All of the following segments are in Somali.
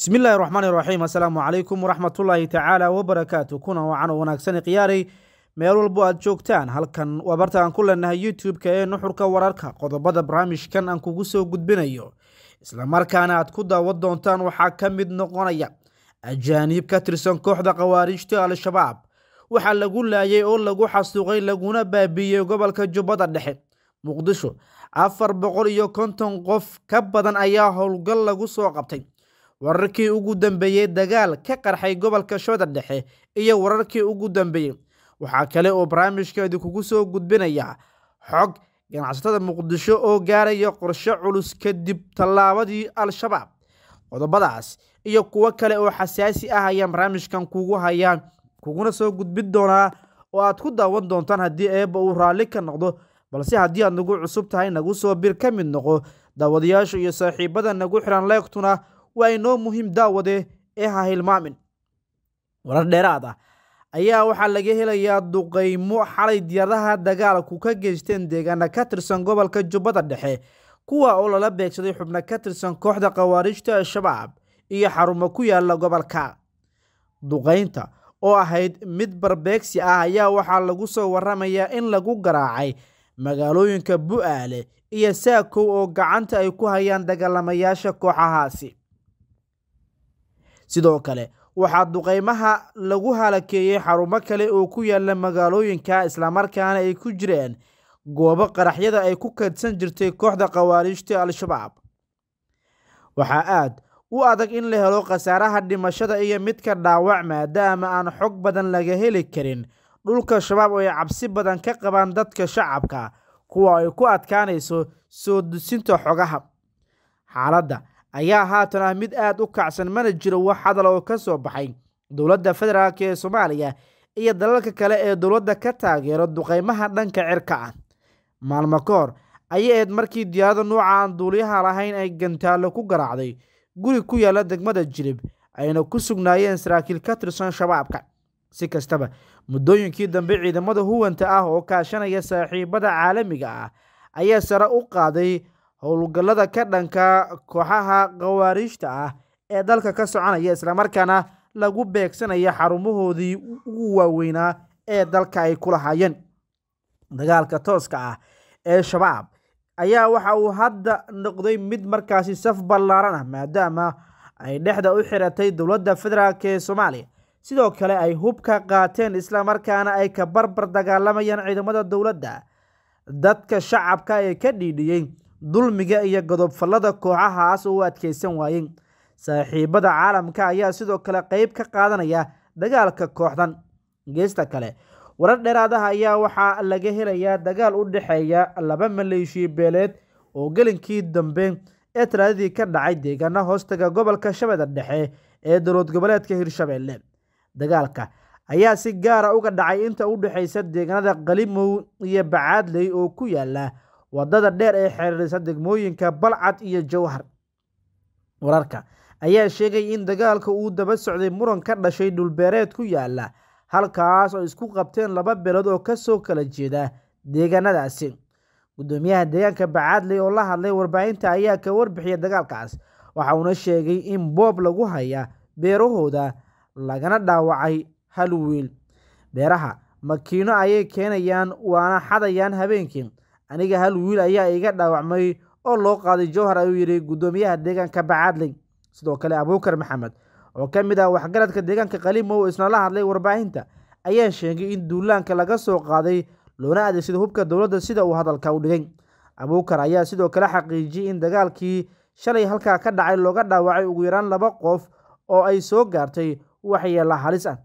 bismillaahi raxmaan iraxiim assalaamu calaykum waraxmatullaahi tacaala wabarakaatu kuna wacan oo wanaagsani khiyaaray meel walbo aad joogtaan halkan waa barta aan ku leenahay youtube-ka ee nuxurka wararka qodobada barnaamijkan aan kugu soo gudbinayo isla markaana aad ku daawan doontaan waxaa ka mid noqonaya ajaaniib ka tirsan kooxda khawaarijta al-shabaab waxaa lagu laayay oo lagu xasuuqay laguna baabiiyey gobolka jubbada dhexe muqdisho afar boqol iyo konton qof ka badan ayaa howlgal lagu soo qabtay wararkii ugu dambeeyey dagaal ka qarxay gobolka shooda dhexe iyo wararkii ugu dambeeyey waxaa kale oo barnaamijkeedi kugu soo gudbinaya xog ganacsatada muqdisho oo gaaraya qorshe culus kadib tallaabadii al-shabaab qodobadaas iyo kuwo kale oo xasaasi ah ayaan barnaamijkan kugu hayaa kuguna soo gudbin doonaa oo aad ku daawan doontaan haddii eebba uu raalli ka noqdo balse haddii aad nagu cusub tahay nagu soo bir ka mid noqo daawadayaasha iyo saaxiibada nagu xiran leegtuna waa inoo muhiim daawade ee ha hilmaamin warar dheeraad ah ayaa waxaa laga helayaa duqaymo xalay diyaaradaha dagaalku ka geysteen deegaana ka tirsan gobolka jubbada dhexe kuwa oo lala beegsaday xubno ka tirsan kooxda khawaarijta al-shabaab iyo xarumo ku yaalla gobolka duqaynta oo ahayd mid barbeegsi ah ayaa waxaa lagu soo warramayaa in lagu garaacay magaalooyinka bu-aale iyo saakow oo gacanta ay ku hayaan dagaalamayaasha kooxahaasi sidoo kale waxaa duqeymaha lagu halakeeyey xarumo kale oo ku yaalla magaalooyinka islamarkaana ay ku jireen goobo qaraxyada ay ku kaydsan jirtay kooxda khawaariijta al-shabaab waxaa aad u adag in la helo khasaaraha dhimashada iyo midka dhaawac maadaama aan xog badan laga heli karin dhulka shabaab oo ay cabsi badan ka qabaan dadka shacabka kuwa ay ku adkaanayso soo dusinta xogaha xaaladda ayaa haatan ah mid aad u kacsan mana jiro wax hadal oo ka soo baxay dowladda federaalk ee soomaaliya iyo dalalka kale ee dowladda ka taageero duqeymaha dhanka cirka ah maalmo ka ayay ahayd markii diyaarada nuuca aan duuliyaha lahayn ay gantaallo ku garaacday guri ku yaalla degmada jilib ayna ku sugnaayeen saraakiil ka tirsan shabaabka si kastaba muddooyinkii dambe ciidamada huwanta ah oo kaashanaya saaxiibada caalamiga ah ayaa sare u qaaday howlgallada ka dhanka kooxaha khawaariijta ah ee dalka ka soconaya islamarkaana lagu beegsanaya xarumahoodii ugu waaweynaa ee dalka ay ku lahaayeen dagaalka tooska ah ee shabaab ayaa waxa uu hadda noqday mid markaasi saf ballaaran ah maadaama ay dhexda u xiratay dowladda federaalk ee soomaaliya sidoo kale ay hubka qaateen isla markaana ay ka barbar dagaalamayaan ciidamada dowladda dadka shacabka ee ka dhiidhiyey dulmiga iyo godobfallada kooxahaas u adkaysan waayey saaxiibada caalamka ayaa sidoo kale qeyb ka qaadanaya dagaalka kooxdan geesta kale warar dheeraadaha ayaa waxaa laga helayaa dagaal u dhexeeya laba maleeshiya-beeleed oo gelinkii dambe ee talaadadii ka dhacay deegaana hoostaga gobolka shabeeda dhexe ee dowlad goboleedka hirshabeelle dagaalka ayaa si gaara uga dhacay inta u dhexaysa deegaanada qalimow iyo bacaadley oo ku yaalla waddada dheer ee xeeriirisa degmooyinka balcad iyo jawhar wararka ayaa sheegay in dagaalka uu daba socday muran ka dhashay dhulbeereed ku yaalla halkaas oo isku qabteen laba belood oo ka soo kala jeeda deegaanadaasi gudoomiyaha deegaanka bacaadley oo la hadlay warbaahinta ayaa ka warbixiya dagaalkaas waxa uuna sheegay in boob lagu haya beerahooda lagana dhaawacay hal wiil beeraha makiino ayay keenayaan waana xadayaan habeenkii aniga hal wiil ayaa iga dhaawacmay oo loo qaaday jowhar ayuu yidhi guddoomiyaha deegaanka bacaadley sidoo kale abuukar maxamed oo ka mid ah waxgaradka deegaanka qaliimow isna la hadlay warbaahinta ayaa sheegay in duulaanka laga soo qaaday loona adeegsaday hubka dowladda sida uu hadalka u dhigay abuukar ayaa sidoo kale xaqiijiyey in dagaalkii shalay halkaa ka dhacay looga dhaawacay ugu yaraan laba qof oo ay soo gaartay waxyeela halis ah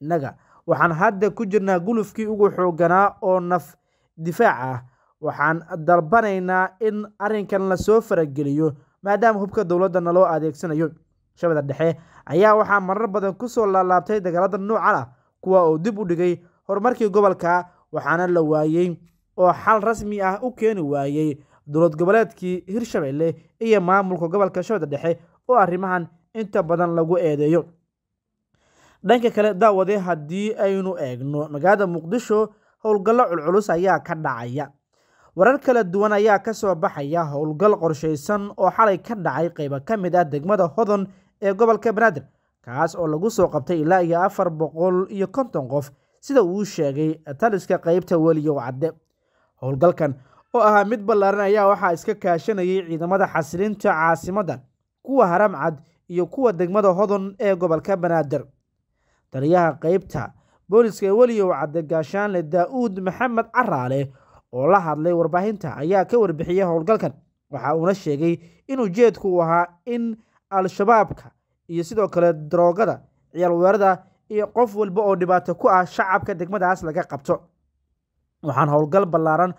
innaga waxaan hadda ku jirnaa gulufkii ugu xooganaa oo naf difaac ah waxaan dalbanaynaa in arrinkan lasoo farageliyo maadaama hubka dowladana loo adeegsanayo shabeeda dhexe ayaa waxaa marar badan ku soo laablaabtay dagaalada noocan ah kuwa oo dib u dhigay horumarkii gobolka waxaana la waayey oo xal rasmi ah u keeni waayey dowlad goboleedkii hirshabelle iyo maamulka gobolka shabeeda dhexe oo arrimahan inta badan lagu eedeeyo dhanka kale daawade haddii aynu eegno magaalada muqdisho howlgallo culculus ayaa ka dhacaya warar kala duwan ayaa ka soo baxaya howlgal qorshaysan oo xalay ka dhacay qayba ka mid ah degmada hodon ee gobolka banaadir kaas oo lagu soo qabtay ilaa iyo afar boqol iyo konton qof sida uu sheegay taliska qaybta weliyow cadde howlgalkan oo ahaa mid ballaaran ayaa waxaa iska kaashanayay ciidamada xasilinta caasimadda kuwa haramcad iyo kuwa degmada hodon ee gobolka banaadir taliyaha qaybta booliska weliyow cadde gaashaanle daa'uud maxamed caraale oo la hadlay warbaahinta ayaa ka warbixiyay howlgalkan waxa uuna sheegay in ujeedku uu ahaa in al-shabaabka iyo sidoo kale daroogada ciyaalweerada iyo qof walba oo dhibaato ku ah shacabka degmadaas laga qabto waxaan howlgal ballaaran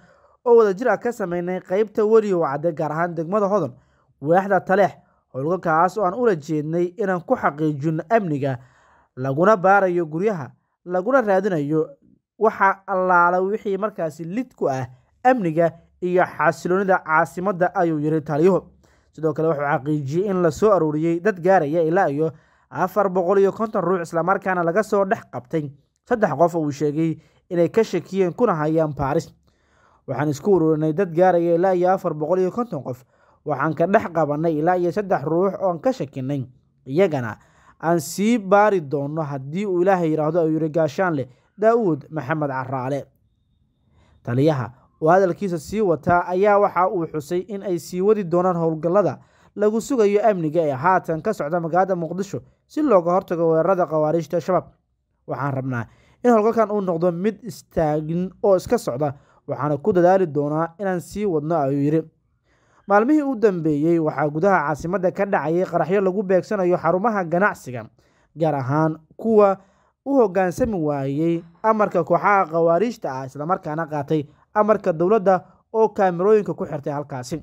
oo wadajir ah ka samaynay qeybta weli wacde gaar ahaan degmada hodan weexda taleex howlgalkaas oo aan ula jeednay inaan ku xaqiijino amniga laguna baarayo guryaha laguna raadinayo waxaa allaala wixii markaasi lid ku ah amniga iyo xasiloonida caasimadda ayuu yiri taliyuhu sidoo kale wuxuu xaqiijiyey in lasoo soo arooriyey dad gaaraya ilaa iyo afar boqol iyo konton ruux islamarkaana laga soo dhex qabtay saddex qof uu sheegay inay ka shakiyeen kuna hayaan baaris waxaan isku ururinay dad gaaraya ilaa iyo afar boqol iyo konton qof waxaan ka dhex qabanay ilaa iyo saddex ruux oon ka shakinay iyagana aan sii baari doono haddii uu ilaaha yidhaahdo ayuu yiri gaashaan leh daa'uud maxamed caraale taliyaha oo hadalkiisa sii wataa ayaa waxa uu xusay in ay sii wadi doonaan howlgallada lagu sugayo amniga ee haatan ka socda magaalada muqdisho si looga hortago weerarada khawaariijta shabaab waxaan rabnaa in howlgalkan uu noqdo mid istaagin oo iska socda waxaana ku dadaali doonaa inaan sii wadno ayuu yidhi maalmihii u dambeeyey waxaa gudaha caasimadda ka dhacayay qaraxyo lagu beegsanayo xarumaha ganacsiga gaar ahaan kuwa u hoggaansami waayey amarka kooxaha khawaariijta ah islamarkaana qaatay amarka dowladda oo kaamirooyinka ku xirtay halkaasi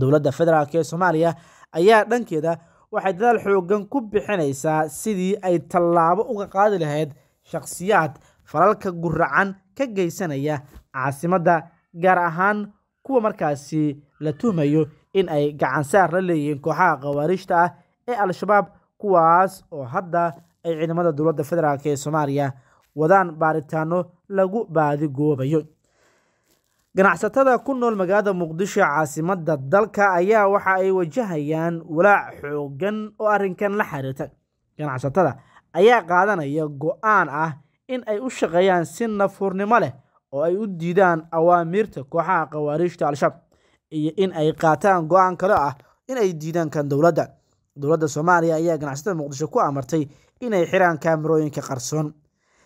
dowladda federaalk ee soomaaliya ayaa dhankeeda waxay dadaal xooggan ku bixinaysaa sidii ay tallaabo uga qaadi lahayd shakhsiyaad falalka guracan ka geysanaya caasimadda gaar ahaan kuwa markaasi la tuhmayo in ay gacansaar la leeyihiin kooxaha khawaariijta ah ee al-shabaab kuwaas oo hadda ay ciidamada dowladda federaalk ee soomaaliya wadaan baaritaano lagu baadigoobayo ganacsatada ku nool magaalada muqdisho caasimadda dalka ayaa waxa ay wajahayaan walaac xoogan oo arrinkan la xiriirta ganacsatada ayaa qaadanaya go-aan ah in ay u shaqeeyaan si nafurnimo leh oo ay u diidaan awaamiirta kooxaha khawaariijta al-shaab iyo in ay qaataan go-aan kale ah in ay diidaan kan dowladda dowladda soomaaliya ayaa ganacsatada muqdisho ku amartay inay xiraan kaamirooyinka qarsoon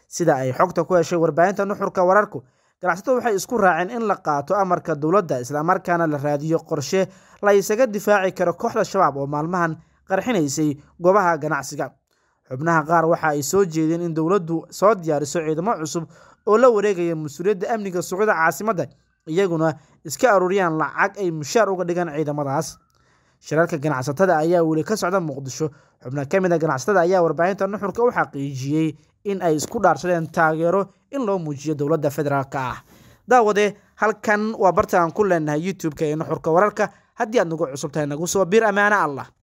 sida ay xogta ku heshay warbaahinta nuxurka wararku ganacsatadu waxay isku raaceen in la qaato amarka dowladda islamarkaana la raadiyo qorshe laysaga difaaci karo kooxda shabaab oo maalmahan qarxinaysay goobaha ganacsiga xubnaha qaar waxa ay soo jeedeen in dowladdu soo diyaariso ciidamo cusub oo la wareegaya mas-uuliyadda amniga suuqyada caasimadda iyaguna iska aruuriyaan lacag ay mushaar uga dhigaan ciidamadaas shirarka ganacsatada ayaa weli ka socda muqdisho xubno ka mid a ah ganacsatada ayaa warbaahinta nuxurka u xaqiijiyey in ay isku dhaarsadeen taageero in loo muujiyo dowladda federaalka ah daawade halkan waa barta aan ku leenahay youtube-ka ee nuxurka wararka haddii aad nagu cusubtahay nagu soo biir ammaano allah